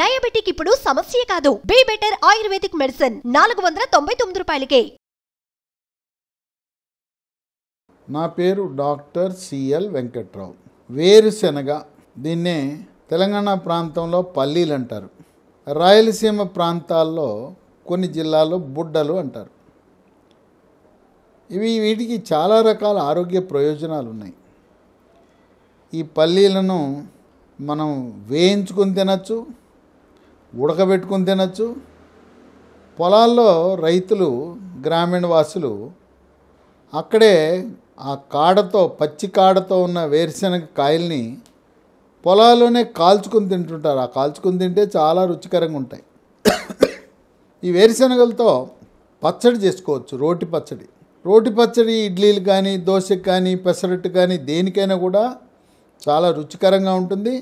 diabetic ఇప్పుడు సమస్య కాదు బీ బెటర్ ఆయుర్వేదిక్ మెడిసిన్ నాలుగు వందల తొంభై తొమ్మిది రూపాయలకే నా పేరు డాక్టర్ సిఎల్ వెంకట్రావు వేరుశెనగ దీన్నే తెలంగాణ ప్రాంతంలో పల్లీలు అంటారు రాయలసీమ ప్రాంతాల్లో కొన్ని జిల్లాల్లో బుడ్డలు అంటారు ఇవి వీటికి చాలా రకాల ఆరోగ్య ప్రయోజనాలు ఉన్నాయి ఈ పల్లీలను మనం వేయించుకొని తినచ్చు ఉడకబెట్టుకుని తినచ్చు పొలాల్లో రైతులు గ్రామీణ వాసులు అక్కడే ఆ కాడతో పచ్చి కాడతో ఉన్న వేరుశెనగ కాయల్ని పొలాల్లోనే కాల్చుకుని తింటుంటారు ఆ కాల్చుకుని తింటే చాలా రుచికరంగా ఉంటాయి ఈ వేరుశనగలతో పచ్చడి చేసుకోవచ్చు రోటి పచ్చడి రోటి పచ్చడి ఇడ్లీలు కానీ దోశకి కానీ పెసరట్టు కానీ దేనికైనా కూడా చాలా రుచికరంగా ఉంటుంది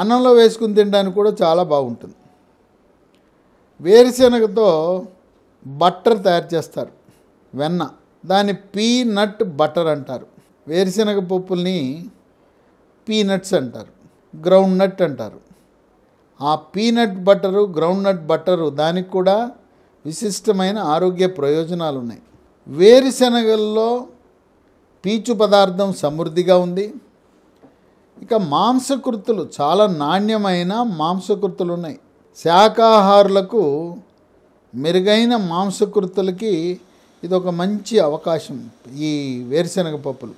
అన్నంలో వేసుకుని తినడానికి కూడా చాలా బాగుంటుంది వేరుశనగతో బట్టర్ తయారు చేస్తారు వెన్న దాన్ని పీనట్ బటర్ అంటారు వేరుశనగ పప్పుల్ని పీనట్స్ అంటారు గ్రౌండ్ నట్ అంటారు ఆ peanut butter ground nut butter దానికి కూడా విశిష్టమైన ఆరోగ్య ప్రయోజనాలు ఉన్నాయి వేరుశనగల్లో పీచు పదార్థం సమృద్ధిగా ఉంది ఇక మాంసకృతులు చాలా నాణ్యమైన మాంసకృతులు ఉన్నాయి శాఖాహారులకు మెరుగైన మాంసకృతులకి ఇది ఒక మంచి అవకాశం ఈ వేరుశనగ పప్పులు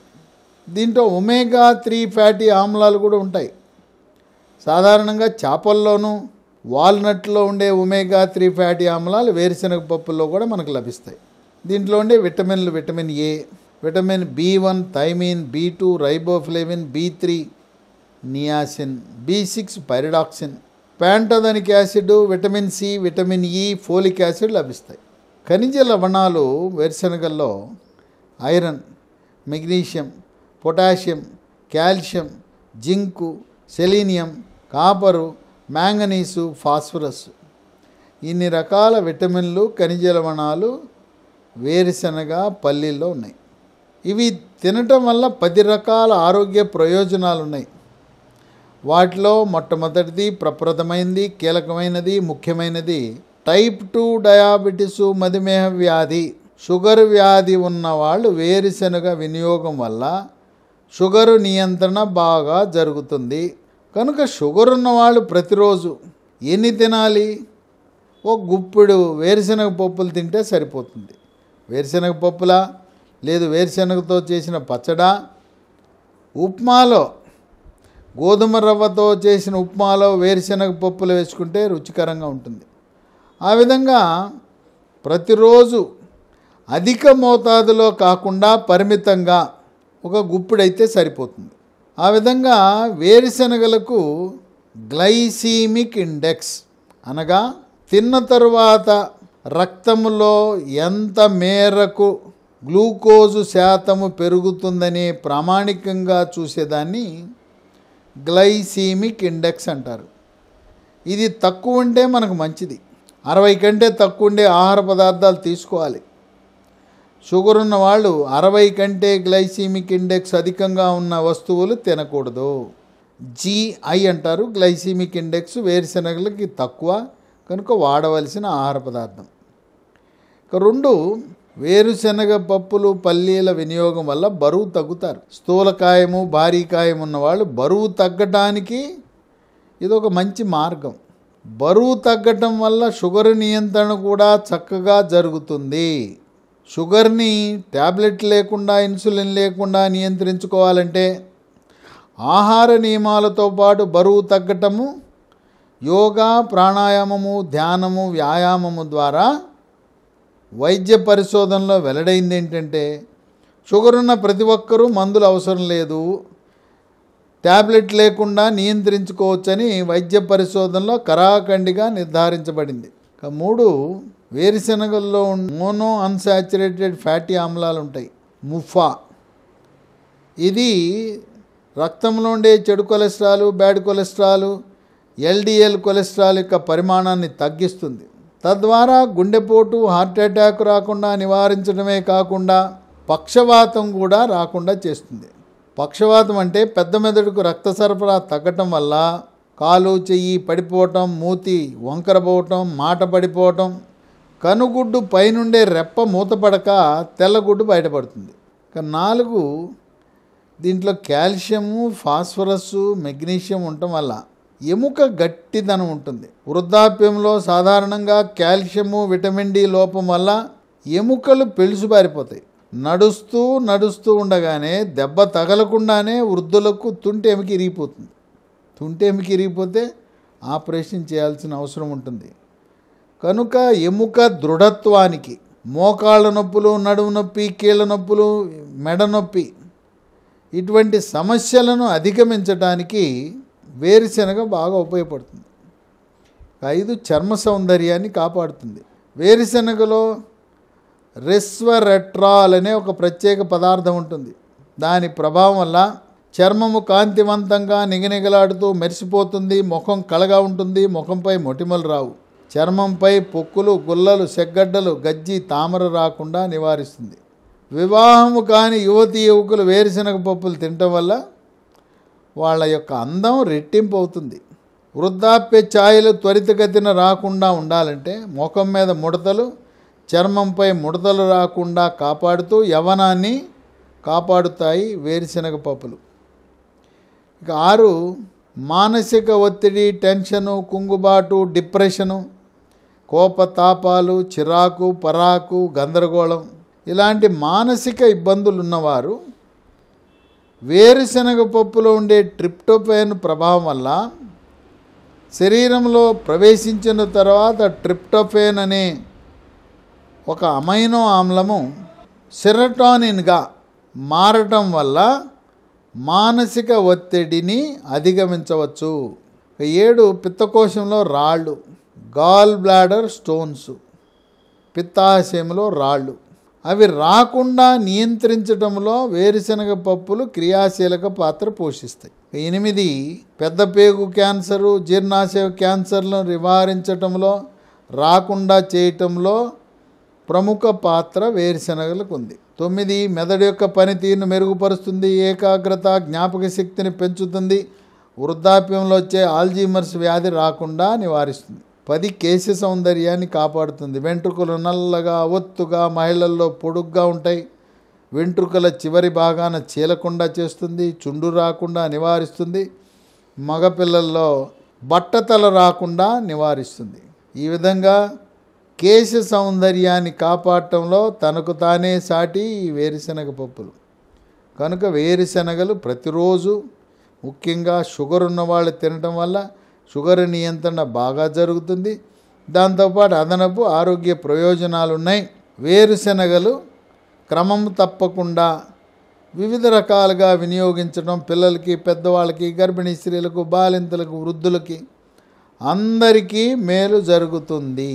దీంట్లో ఒమేగా త్రీ ఫ్యాటీ ఆమ్లాలు కూడా ఉంటాయి సాధారణంగా చేపల్లోనూ వాల్నట్లో ఉండే ఒమేగా త్రీ ఫ్యాటీ ఆమ్లాలు వేరుశనగ పప్పుల్లో కూడా మనకు లభిస్తాయి దీంట్లో ఉండే విటమిన్లు vitamin A vitamin B one thiamine B two riboflavin B three niacin B six pyridoxine pantothenic acid vitamin C vitamin E folic acid లభిస్తాయి ఖనిజ లవణాలు వేరుశనగల్లో iron magnesium potassium calcium zinc selenium copper manganese phosphorus ఇన్ని రకాల విటమిన్లు ఖనిజ లవణాలు వేరుశనగ పల్లీల్లో ఉన్నాయి ఇవి తినటం వల్ల పది రకాల ఆరోగ్య ప్రయోజనాలు ఉన్నాయి వాటిలో మొట్టమొదటిది ప్రప్రదమైనది కీలకమైనది ముఖ్యమైనది టైప్ టూ డయాబెటిస్ మధుమేహ వ్యాధి షుగర్ వ్యాధి ఉన్నవాళ్ళు వేరుశనగ వినియోగం వల్ల షుగరు నియంత్రణ బాగా జరుగుతుంది కనుక షుగర్ ఉన్నవాళ్ళు ప్రతిరోజు ఎన్ని తినాలి ఓ గుప్పెడు వేరుశనగ పప్పులు తింటే సరిపోతుంది వేరుశనగ పప్పులా లేదు వేరుశనగతో చేసిన పచ్చడా ఉప్మాలో గోధుమ రవ్వతో చేసిన ఉప్మాలో వేరుశనగ పప్పులు వేసుకుంటే రుచికరంగా ఉంటుంది ఆ విధంగా ప్రతిరోజు అధిక మోతాదులో కాకుండా పరిమితంగా ఒక గుప్పిడైతే సరిపోతుంది ఆ విధంగా వేరుశనగలకు గ్లైసీమిక్ ఇండెక్స్ అనగా తిన్న తరువాత రక్తంలో ఎంత మేరకు గ్లూకోజు శాతము పెరుగుతుందని ప్రామాణికంగా చూసేదాన్ని గ్లైసీమిక్ ఇండెక్స్ అంటారు ఇది తక్కువ ఉంటే మనకు మంచిది అరవై కంటే తక్కువ ఉండే ఆహార పదార్థాలు తీసుకోవాలి షుగర్ ఉన్న వాళ్ళు అరవై కంటే గ్లైసీమిక్ ఇండెక్స్ అధికంగా ఉన్న వస్తువులు తినకూడదు జిఐ అంటారు గ్లైసీమిక్ ఇండెక్స్ వేరుశనగలకి తక్కువ కనుక వాడవలసిన ఆహార పదార్థం ఇక రెండు వేరుశనగ పప్పులు పల్లీల వినియోగం వల్ల బరువు తగ్గుతారు స్థూలకాయము భారీకాయం ఉన్నవాళ్ళు బరువు తగ్గటానికి ఇది ఒక మంచి మార్గం బరువు తగ్గటం వల్ల షుగర్ నియంత్రణ కూడా చక్కగా జరుగుతుంది షుగర్ని ట్యాబ్లెట్ లేకుండా ఇన్సులిన్ లేకుండా నియంత్రించుకోవాలంటే ఆహార నియమాలతో పాటు బరువు తగ్గటము యోగా ప్రాణాయామము ధ్యానము వ్యాయామము ద్వారా వైద్య పరిశోధనలో వెల్లడైంది ఏంటంటే షుగర్ ఉన్న ప్రతి ఒక్కరూ మందులు అవసరం లేదు ట్యాబ్లెట్ లేకుండా నియంత్రించుకోవచ్చని వైద్య పరిశోధనలో కరాఖండిగా నిర్ధారించబడింది ఇక మూడు వేరుశనగల్లో మోనో అన్సాచురేటెడ్ ఫ్యాటీ ఆమ్లాలు ఉంటాయి ముఫా ఇది రక్తంలో ఉండే చెడు cholesterol bad cholesterol LDL cholesterol యొక్క పరిమాణాన్ని తగ్గిస్తుంది తద్వారా గుండెపోటు హార్ట్ అటాక్ రాకుండా నివారించడమే కాకుండా పక్షవాతం కూడా రాకుండా చేస్తుంది పక్షవాతం అంటే పెద్ద మెదడుకు రక్త సరఫరా తగ్గటం వల్ల కాలు చెయ్యి పడిపోవటం మూతి వంకరపోవటం మాట పడిపోవటం కనుగుడ్డు పైనుండే రెప్ప మూతపడక తెల్లగుడ్డు బయటపడుతుంది ఇక నాలుగు దీంట్లో కాల్షియము ఫాస్ఫరస్సు మెగ్నీషియం ఉండటం వల్ల ఎముక గట్టిదనం ఉంటుంది వృద్ధాప్యంలో సాధారణంగా కాల్షియము విటమిన్ డి లోపం వల్ల ఎముకలు పెలుసుబారిపోతాయి నడుస్తూ నడుస్తూ ఉండగానే దెబ్బ తగలకుండానే వృద్ధులకు ఎముక ఇరిగిపోతుంది ఎముక ఇరిగిపోతే ఆపరేషన్ చేయాల్సిన అవసరం ఉంటుంది కనుక ఎముక దృఢత్వానికి మోకాళ్ళ నొప్పులు నడుము నొప్పి కీళ్ళ నొప్పులు మెడ నొప్పి ఇటువంటి సమస్యలను అధిగమించడానికి వేరుశనగ బాగా ఉపయోగపడుతుంది ఐదు చర్మ సౌందర్యాన్ని కాపాడుతుంది వేరుశనగలో రెస్వరెట్రాల్ అనే ఒక ప్రత్యేక పదార్థం ఉంటుంది దాని ప్రభావం వల్ల చర్మము కాంతివంతంగా నిగనిగలాడుతూ మెరిసిపోతుంది ముఖం కళగా ఉంటుంది ముఖంపై మొటిమలు రావు చర్మంపై పొక్కులు గుల్లలు సెగ్గడ్డలు గజ్జి తామర రాకుండా నివారిస్తుంది వివాహము కాని యువతి యువకులు వేరుశనగ పప్పులు తినటం వల్ల వాళ్ళ యొక్క అందం రెట్టింపు అవుతుంది వృద్ధాప్య ఛాయలు త్వరితగతిన రాకుండా ఉండాలంటే ముఖం మీద ముడతలు చర్మంపై ముడతలు రాకుండా కాపాడుతూ యవనాన్ని కాపాడుతాయి వేరుశనగ పప్పులు ఇక ఆరు మానసిక ఒత్తిడి టెన్షను కుంగుబాటు డిప్రెషను కోపతాపాలు చిరాకు పరాకు గందరగోళం ఇలాంటి మానసిక ఇబ్బందులు ఉన్నవారు వేరుశనగ పప్పులో ఉండే ట్రిప్టోపైన్ ప్రభావం వల్ల శరీరంలో ప్రవేశించిన తర్వాత ట్రిప్టోఫేన్ అనే ఒక అమైనో ఆమ్లము సెరటానిన్గా మారటం వల్ల మానసిక ఒత్తిడిని అధిగమించవచ్చు ఏడు పిత్తకోశంలో రాళ్ళు గాల్ బ్లాడర్ స్టోన్స్ పిత్తాశయంలో రాళ్ళు అవి రాకుండా నియంత్రించడంలో వేరుశనగ పప్పులు క్రియాశీలక పాత్ర పోషిస్తాయి ఎనిమిది పెద్ద పేగు క్యాన్సరు జీర్ణాశయ క్యాన్సర్లను నివారించటంలో రాకుండా చేయటంలో ప్రముఖ పాత్ర వేరుశనగలకు ఉంది తొమ్మిది మెదడు యొక్క పనితీరును మెరుగుపరుస్తుంది ఏకాగ్రత జ్ఞాపక శక్తిని పెంచుతుంది వృద్ధాప్యంలో వచ్చే ఆల్జీమర్స్ వ్యాధి రాకుండా నివారిస్తుంది పది కేశ సౌందర్యాన్ని కాపాడుతుంది వెంట్రుకలు నల్లగా ఒత్తుగా మహిళల్లో పొడుగ్గా ఉంటాయి వెంట్రుకల చివరి భాగాన చీలకుండా చేస్తుంది చుండు రాకుండా నివారిస్తుంది మగపిల్లల్లో బట్టతల రాకుండా నివారిస్తుంది ఈ విధంగా కేశ సౌందర్యాన్ని కాపాడటంలో తనకు తానే సాటి వేరుశనగ పప్పులు కనుక వేరుశనగలు ప్రతిరోజు ముఖ్యంగా షుగర్ ఉన్న వాళ్ళు తినటం వల్ల షుగర్ నియంత్రణ బాగా జరుగుతుంది దాంతోపాటు అదనపు ఆరోగ్య ప్రయోజనాలు ఉన్నాయి వేరుశెనగలు క్రమం తప్పకుండా వివిధ రకాలుగా వినియోగించడం పిల్లలకి పెద్దవాళ్ళకి గర్భిణీ స్త్రీలకు బాలింతలకు వృద్ధులకి అందరికీ మేలు జరుగుతుంది